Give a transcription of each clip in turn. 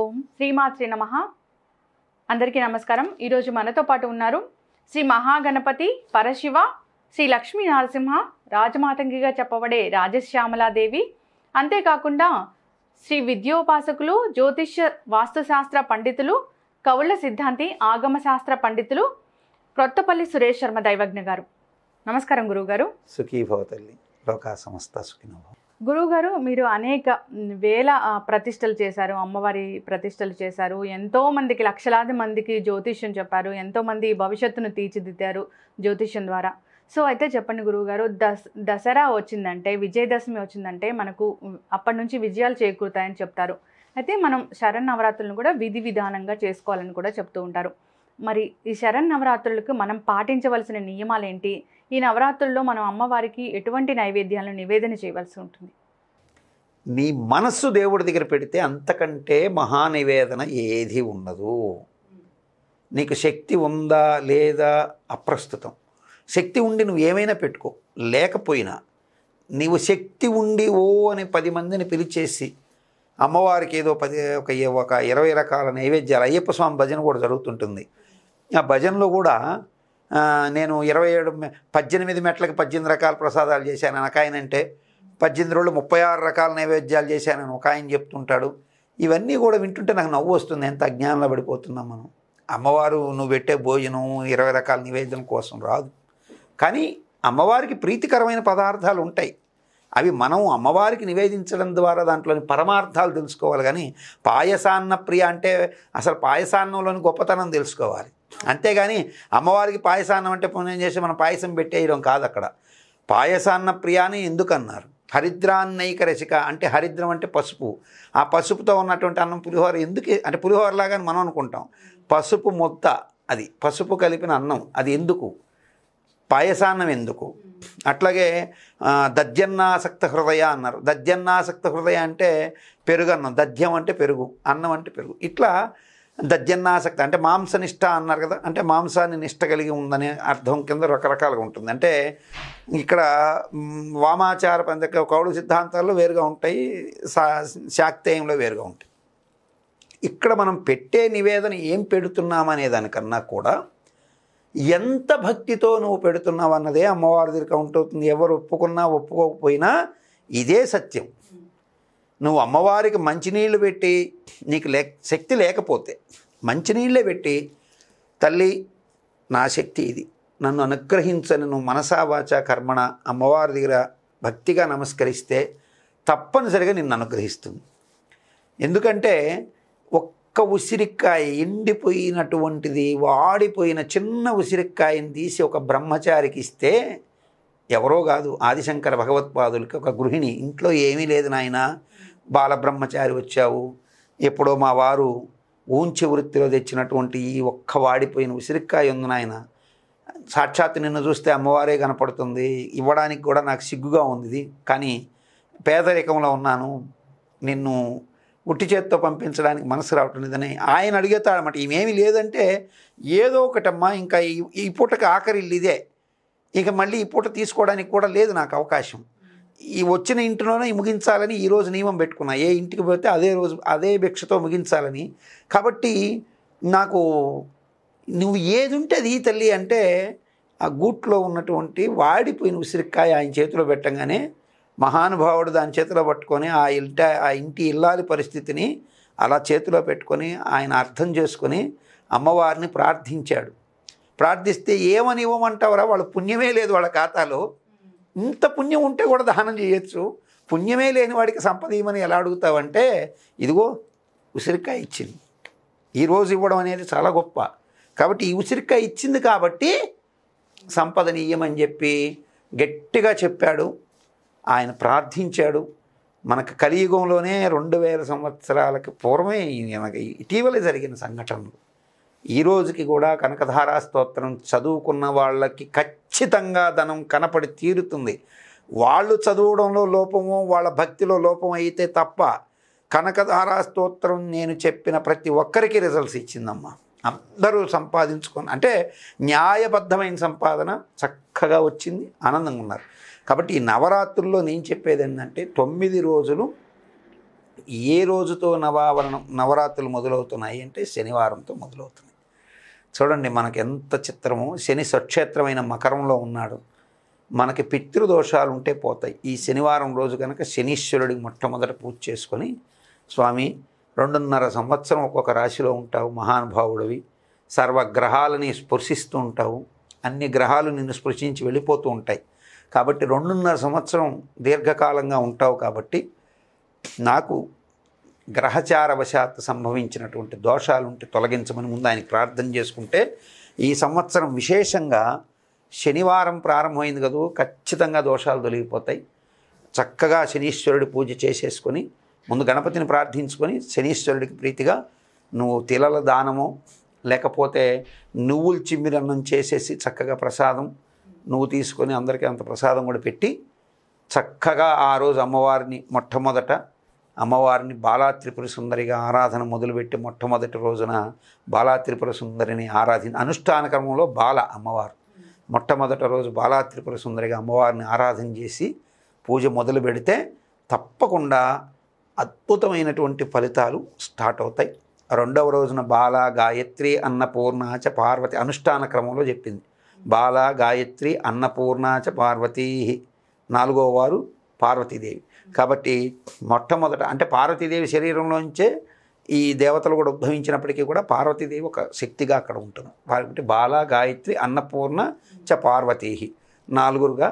ఓం శ్రీమాత్రి నమ అందరికీ నమస్కారం ఈరోజు మనతో పాటు ఉన్నారు శ్రీ మహాగణపతి పరశివ శ్రీ లక్ష్మీ నరసింహ రాజమాతంగిగా చెప్పబడే రాజశ్యామలాదేవి అంతేకాకుండా శ్రీ విద్యోపాసకులు జ్యోతిష్య వాస్తుశాస్త్ర పండితులు కవుల సిద్ధాంతి ఆగమ శాస్త్ర పండితులు క్రొత్తపల్లి సురేష్ శర్మ దైవజ్ఞ గారు నమస్కారం గురువుగారు గారు లోకా సంస్థ సుఖినభవం గురువుగారు మీరు అనేక వేల ప్రతిష్టలు చేశారు అమ్మవారి ప్రతిష్టలు చేశారు ఎంతోమందికి లక్షలాది మందికి జ్యోతిష్యం చెప్పారు ఎంతోమంది భవిష్యత్తును తీర్చిదిద్దారు జ్యోతిష్యం ద్వారా సో అయితే చెప్పండి గురువుగారు దస్ దసరా వచ్చిందంటే విజయదశమి వచ్చిందంటే మనకు అప్పటి నుంచి విజయాలు చేకూరుతాయని చెప్తారు అయితే మనం శరణ్ నవరాత్రులను కూడా విధి విధానంగా చేసుకోవాలని కూడా చెప్తూ ఉంటారు మరి ఈ శరణ్ నవరాత్రులకు మనం పాటించవలసిన నియమాలేంటి ఈ నవరాత్రుల్లో మనం అమ్మవారికి ఎటువంటి నైవేద్యాలను నివేదన చేయవలసి ఉంటుంది నీ మనస్సు దేవుడి దగ్గర పెడితే అంతకంటే మహానివేదన ఏది ఉండదు నీకు శక్తి ఉందా లేదా అప్రస్తుతం శక్తి ఉండి నువ్వు ఏమైనా పెట్టుకో లేకపోయినా నీవు శక్తి ఉండి ఓ అని పది మందిని పిలిచేసి అమ్మవారికి ఏదో పది ఒక ఒక ఇరవై రకాల నైవేద్యాలు అయ్యప్ప స్వామి భజన కూడా జరుగుతుంటుంది ఆ భజనలో కూడా నేను ఇరవై ఏడు పద్దెనిమిది మెట్లకి పద్దెనిమిది రకాల ప్రసాదాలు చేశాను ఒక ఆయన అంటే పద్దెనిమిది రోజులు ముప్పై ఆరు రకాల నైవేద్యాలు చేశానని ఒక ఆయన చెప్తుంటాడు ఇవన్నీ కూడా వింటుంటే నాకు నవ్వు వస్తుంది ఎంత అజ్ఞానంలో పడిపోతున్నాం మనం అమ్మవారు నువ్వు పెట్టే భోజనం ఇరవై రకాల నివేదన కోసం రాదు కానీ అమ్మవారికి ప్రీతికరమైన పదార్థాలు ఉంటాయి అవి మనం అమ్మవారికి నివేదించడం ద్వారా దాంట్లోని పరమార్థాలు తెలుసుకోవాలి కానీ పాయసాన్న ప్రియ అంటే అసలు పాయసాన్నంలోని గొప్పతనం తెలుసుకోవాలి అంతేగాని అమ్మవారికి పాయసాన్నం అంటే పుణ్యం చేసి మనం పాయసం పెట్టేయడం కాదు అక్కడ పాయసాన్న ప్రియాని ఎందుకన్నారు హరిద్రాన్నైక రసిక అంటే హరిద్రం అంటే పసుపు ఆ పసుపుతో ఉన్నటువంటి అన్నం పులిహోర ఎందుకు అంటే పులిహోరలాగా మనం అనుకుంటాం పసుపు మొత్త అది పసుపు కలిపిన అన్నం అది ఎందుకు పాయసాన్నం ఎందుకు అట్లాగే దద్యన్నాసక్త హృదయ అన్నారు దద్యన్నాసక్త హృదయ అంటే పెరుగు అన్నం దద్యం అంటే పెరుగు అన్నం అంటే పెరుగు ఇట్లా దద్యన్నాసక్తి అంటే మాంసనిష్ట అన్నారు కదా అంటే మాంసాన్ని నిష్ట కలిగి ఉందనే అర్థం కింద రకరకాలుగా ఉంటుంది అంటే ఇక్కడ వామాచార పందక కౌడు సిద్ధాంతాల్లో వేరుగా ఉంటాయి శాక్తేయంలో వేరుగా ఉంటాయి ఇక్కడ మనం పెట్టే నివేదన ఏం పెడుతున్నామనే దానికన్నా కూడా ఎంత భక్తితో నువ్వు పెడుతున్నావు అన్నదే అమ్మవారి దగ్గర కౌంట్ అవుతుంది ఎవరు ఒప్పుకున్నా ఒప్పుకోకపోయినా ఇదే సత్యం నువ్వు అమ్మవారికి మంచినీళ్ళు పెట్టి నీకు లే శక్తి లేకపోతే మంచినీళ్ళే పెట్టి తల్లి నా శక్తి ఇది నన్ను అనుగ్రహించని నువ్వు మనసా వాచ కర్మణ అమ్మవారి దగ్గర భక్తిగా నమస్కరిస్తే తప్పనిసరిగా నిన్ను అనుగ్రహిస్తుంది ఎందుకంటే ఒక్క ఒక్క ఉసిరికాయ ఎండిపోయినటువంటిది వాడిపోయిన చిన్న ఉసిరికాయని తీసి ఒక బ్రహ్మచారికి ఇస్తే ఎవరో కాదు ఆదిశంకర భగవత్పాదులకి ఒక గృహిణి ఇంట్లో ఏమీ లేదు నాయన బాలబ్రహ్మచారి వచ్చావు ఎప్పుడో మా వారు ఊంచి వృత్తిలో తెచ్చినటువంటి ఈ ఒక్క వాడిపోయిన ఉసిరికాయ ఉంది నాయన సాక్షాత్ నిన్ను చూస్తే అమ్మవారే కనపడుతుంది ఇవ్వడానికి కూడా నాకు సిగ్గుగా ఉంది కానీ పేదరికంలో ఉన్నాను నిన్ను ఉట్టి చేత్తో పంపించడానికి మనసు రావటం లేదని ఆయన అడిగేతాడనమాట ఇవేమి లేదంటే ఏదో ఒకటమ్మా ఇంకా ఈ పూటకి ఆఖరిల్లు ఇదే ఇక మళ్ళీ ఈ పూట తీసుకోవడానికి కూడా లేదు నాకు అవకాశం ఈ వచ్చిన ఇంటిలోనే ముగించాలని ఈరోజు నియమం పెట్టుకున్నా ఏ ఇంటికి పోతే అదే రోజు అదే భిక్షతో ముగించాలని కాబట్టి నాకు నువ్వు ఏది ఉంటే అది తల్లి అంటే ఆ గూట్లో ఉన్నటువంటి వాడిపోయిన ఉసిరికాయ ఆయన చేతిలో పెట్టంగానే మహానుభావుడు దాని చేతిలో పట్టుకొని ఆ ఇంట ఆ ఇంటి ఇల్లాలి పరిస్థితిని అలా చేతిలో పెట్టుకొని ఆయన అర్థం చేసుకొని అమ్మవారిని ప్రార్థించాడు ప్రార్థిస్తే ఏమని ఇవ్వమంటావురా వాళ్ళ పుణ్యమే లేదు వాళ్ళ ఖాతాలో ఇంత పుణ్యం ఉంటే కూడా దానం చేయొచ్చు పుణ్యమే లేని వాడికి సంపద ఇవ్వమని ఎలా అడుగుతావంటే ఇదిగో ఉసిరికాయ ఇచ్చింది ఈరోజు ఇవ్వడం అనేది చాలా గొప్ప కాబట్టి ఈ ఉసిరికాయ ఇచ్చింది కాబట్టి సంపదని ఇయ్యమని చెప్పి గట్టిగా చెప్పాడు ఆయన ప్రార్థించాడు మనకు కలియుగంలోనే రెండు వేల సంవత్సరాలకి పూర్వమే మనకి ఇటీవల జరిగిన సంఘటనలు ఈ రోజుకి కూడా కనకధారా స్తోత్రం చదువుకున్న వాళ్ళకి ఖచ్చితంగా ధనం కనపడి తీరుతుంది వాళ్ళు చదవడంలో లోపము వాళ్ళ భక్తిలో లోపం అయితే తప్ప కనకధారా స్తోత్రం నేను చెప్పిన ప్రతి ఒక్కరికి రిజల్ట్స్ ఇచ్చిందమ్మా అందరూ సంపాదించుకొని అంటే న్యాయబద్ధమైన సంపాదన చక్కగా వచ్చింది ఆనందంగా ఉన్నారు కాబట్టి ఈ నవరాత్రుల్లో నేను చెప్పేది ఏంటంటే తొమ్మిది రోజులు ఏ రోజుతో నవావరణం నవరాత్రులు మొదలవుతున్నాయి అంటే శనివారంతో మొదలవుతున్నాయి చూడండి మనకు ఎంత చిత్రమో శని స్వక్షేత్రమైన మకరంలో ఉన్నాడు మనకి పితృదోషాలు ఉంటే పోతాయి ఈ శనివారం రోజు కనుక శనీశ్వరుడికి మొట్టమొదట పూజ చేసుకొని స్వామి రెండున్నర సంవత్సరం ఒక్కొక్క రాశిలో ఉంటావు మహానుభావుడివి సర్వగ్రహాలని స్పృశిస్తూ ఉంటావు అన్ని గ్రహాలు నిన్ను స్పృశించి వెళ్ళిపోతూ ఉంటాయి కాబట్టి రెండున్నర సంవత్సరం దీర్ఘకాలంగా ఉంటావు కాబట్టి నాకు గ్రహచారవశాత్తు సంభవించినటువంటి దోషాలు ఉంటే తొలగించమని ముందు ఆయన ప్రార్థన చేసుకుంటే ఈ సంవత్సరం విశేషంగా శనివారం ప్రారంభమైంది కదూ ఖచ్చితంగా దోషాలు తొలగిపోతాయి చక్కగా శనీశ్వరుడి పూజ చేసేసుకొని ముందు గణపతిని ప్రార్థించుకొని శనీశ్వరుడికి ప్రీతిగా నువ్వు తిలల దానము లేకపోతే నువ్వులు చిమ్మిరన్నం చేసేసి చక్కగా ప్రసాదం నువ్వు తీసుకొని అందరికీ అంత ప్రసాదం కూడా పెట్టి చక్కగా ఆ రోజు అమ్మవారిని మొట్టమొదట అమ్మవారిని బాలా త్రిపుర సుందరిగా ఆరాధన మొదలుపెట్టి మొట్టమొదటి రోజున బాలా త్రిపుర సుందరిని ఆరాధన అనుష్ఠాన క్రమంలో బాల అమ్మవారు మొట్టమొదటి రోజు బాలా త్రిపుర సుందరిగా అమ్మవారిని ఆరాధన చేసి పూజ మొదలు పెడితే తప్పకుండా అద్భుతమైనటువంటి ఫలితాలు స్టార్ట్ అవుతాయి రెండవ రోజున బాల గాయత్రి అన్నపూర్ణాచ పార్వతి అనుష్ఠాన క్రమంలో చెప్పింది బాల గాయత్రి అన్నపూర్ణాచ పార్వతీ నాలుగో వారు పార్వతీదేవి కాబట్టి మొట్టమొదట అంటే పార్వతీదేవి శరీరంలోంచే ఈ దేవతలు కూడా ఉద్భవించినప్పటికీ కూడా పార్వతీదేవి ఒక శక్తిగా అక్కడ ఉంటుంది కాబట్టి బాల గాయత్రి అన్నపూర్ణ చ పార్వతీ నాలుగురుగా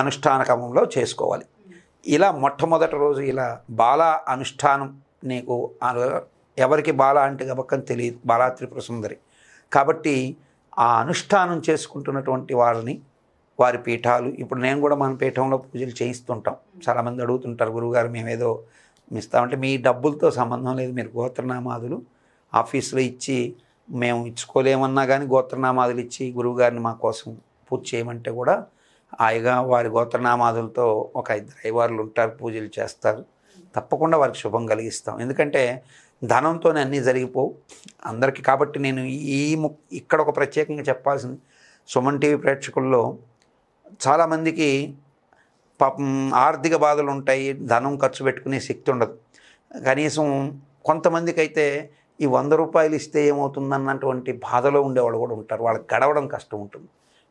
అనుష్ఠాన క్రమంలో చేసుకోవాలి ఇలా మొట్టమొదటి రోజు ఇలా బాల అనుష్ఠానం నీకు ఎవరికి బాల అంటే గబక్కని తెలియదు బాలా త్రిపుర సుందరి కాబట్టి ఆ అనుష్ఠానం చేసుకుంటున్నటువంటి వాళ్ళని వారి పీఠాలు ఇప్పుడు నేను కూడా మన పీఠంలో పూజలు చేయిస్తుంటాం చాలామంది అడుగుతుంటారు గురువుగారు మేమేదో ఇస్తామంటే మీ డబ్బులతో సంబంధం లేదు మీరు గోత్రనామాదులు ఆఫీసులో ఇచ్చి మేము ఇచ్చుకోలేమన్నా కానీ గోత్రనామాదులు ఇచ్చి గురువుగారిని మా కోసం పూజ చేయమంటే కూడా హాయిగా వారి గోత్రనామాదులతో ఒక ఇద్దరు ఐవార్లు ఉంటారు పూజలు చేస్తారు తప్పకుండా వారికి శుభం కలిగిస్తాం ఎందుకంటే ధనంతోనే అన్నీ జరిగిపోవు అందరికీ కాబట్టి నేను ఈ ఇక్కడ ఒక ప్రత్యేకంగా చెప్పాల్సింది సుమన్ టీవీ ప్రేక్షకుల్లో చాలామందికి పాపం ఆర్థిక బాధలు ఉంటాయి ధనం ఖర్చు పెట్టుకునే శక్తి ఉండదు కనీసం కొంతమందికి అయితే ఈ వంద రూపాయలు ఇస్తే ఏమవుతుందన్నటువంటి బాధలో ఉండేవాళ్ళు కూడా ఉంటారు వాళ్ళకి గడవడం కష్టం ఉంటుంది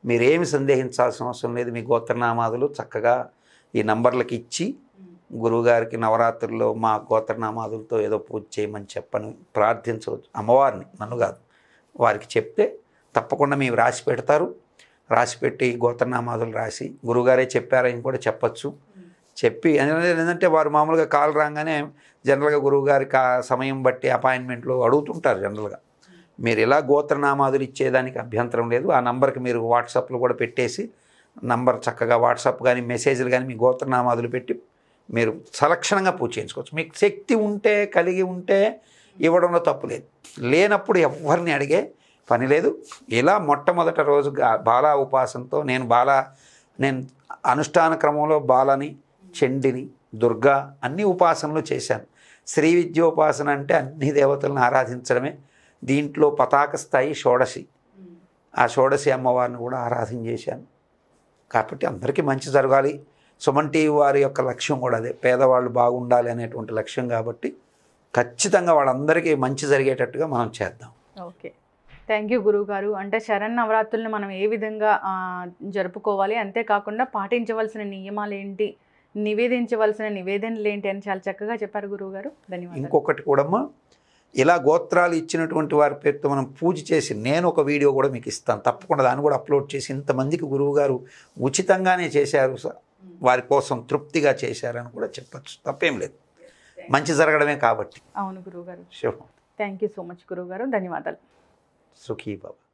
మీరేమి సందేహించాల్సిన అవసరం లేదు మీ గోత్రనామాదులు చక్కగా ఈ నంబర్లకు ఇచ్చి గురువుగారికి నవరాత్రుల్లో మా గోత్రనామాదులతో ఏదో పూజ చేయమని చెప్పని ప్రార్థించవచ్చు అమ్మవారిని నన్ను కాదు వారికి చెప్తే తప్పకుండా మేము రాసి పెడతారు రాసి పెట్టి గోత్రనామాదులు రాసి గురువుగారే చెప్పారని కూడా చెప్పచ్చు చెప్పి ఏంటంటే వారు మామూలుగా కాల్ రాగానే జనరల్గా గురువుగారికి ఆ సమయం బట్టి అపాయింట్మెంట్లు అడుగుతుంటారు జనరల్గా మీరు ఇలా గోత్రనామాదులు ఇచ్చేదానికి అభ్యంతరం లేదు ఆ నంబర్కి మీరు వాట్సాప్లో కూడా పెట్టేసి నంబర్ చక్కగా వాట్సాప్ కానీ మెసేజ్లు కానీ మీ గోత్రనామాదులు పెట్టి మీరు సలక్షణంగా పూజ చేయించుకోవచ్చు మీకు శక్తి ఉంటే కలిగి ఉంటే ఇవ్వడంలో తప్పు లేదు లేనప్పుడు ఎవరిని అడిగే పని లేదు ఇలా మొట్టమొదటి రోజు బాల ఉపాసనతో నేను బాల నేను అనుష్ఠాన క్రమంలో బాలని చెండిని దుర్గా అన్ని ఉపాసనలు చేశాను శ్రీ విద్యోపాసన అంటే అన్ని దేవతలను ఆరాధించడమే దీంట్లో పతాక స్థాయి షోడశి ఆ షోడశి అమ్మవారిని కూడా ఆరాధన చేశాను కాబట్టి అందరికీ మంచి జరగాలి సుమంటి వారి యొక్క లక్ష్యం కూడా అదే పేదవాళ్ళు బాగుండాలి అనేటువంటి లక్ష్యం కాబట్టి ఖచ్చితంగా వాళ్ళందరికీ మంచి జరిగేటట్టుగా మనం చేద్దాం ఓకే థ్యాంక్ యూ గురువు గారు అంటే శరణ్ నవరాత్రులను మనం ఏ విధంగా జరుపుకోవాలి అంతేకాకుండా పాటించవలసిన నియమాలు ఏంటి నివేదించవలసిన నివేదనలు ఏంటి అని చాలా చక్కగా చెప్పారు గురువుగారు ధన్యవాదాలు ఇంకొకటి కూడా ఇలా గోత్రాలు ఇచ్చినటువంటి వారి పేరుతో మనం పూజ చేసి నేను ఒక వీడియో కూడా మీకు ఇస్తాను తప్పకుండా దాన్ని కూడా అప్లోడ్ చేసి ఇంతమందికి గురువుగారు ఉచితంగానే చేశారు వారి కోసం తృప్తిగా చేశారని కూడా చెప్పచ్చు తప్పేం లేదు మంచి జరగడమే కాబట్టి అవును గురువుగారు శుభం థ్యాంక్ యూ సో మచ్ గురువుగారు ధన్యవాదాలు సుఖీ బాబా